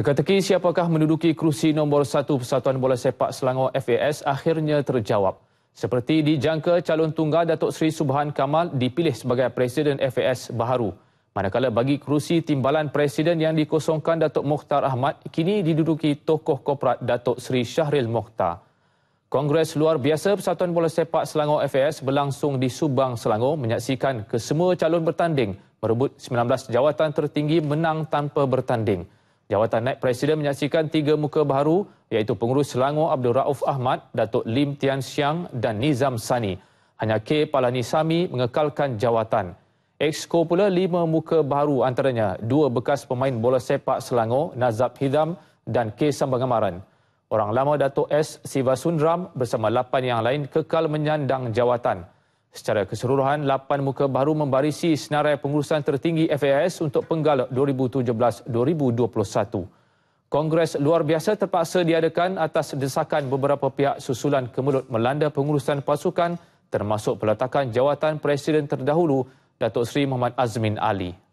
Teka-teki siapakah menduduki kerusi nombor satu Persatuan Bola Sepak Selangor FAS akhirnya terjawab. Seperti dijangka calon tunggal Datuk Seri Subhan Kamal dipilih sebagai Presiden FAS baharu. Manakala bagi kerusi timbalan Presiden yang dikosongkan Datuk Mukhtar Ahmad kini diduduki tokoh korporat Datuk Seri Syahril Mukhtar. Kongres luar biasa Persatuan Bola Sepak Selangor FAS berlangsung di Subang, Selangor menyaksikan kesemua calon bertanding merebut 19 jawatan tertinggi menang tanpa bertanding. Jawatan Naib Presiden menyaksikan tiga muka baru iaitu Pengurus Selangor Abdul Rauf Ahmad, Datuk Lim Tian Siang dan Nizam Sani. Hanya K. Palanisami mengekalkan jawatan. Exco pula lima muka baru antaranya dua bekas pemain bola sepak Selangor, Nazab Hidam dan K. Sambangamaran. Orang lama Datuk S. Sivasundram bersama lapan yang lain kekal menyandang jawatan. Secara keseluruhan, 8 muka baru membarisi senarai pengurusan tertinggi FAS untuk penggal 2017-2021. Kongres luar biasa terpaksa diadakan atas desakan beberapa pihak susulan kemelut melanda pengurusan pasukan termasuk peletakan jawatan Presiden terdahulu Datuk Seri Muhammad Azmin Ali.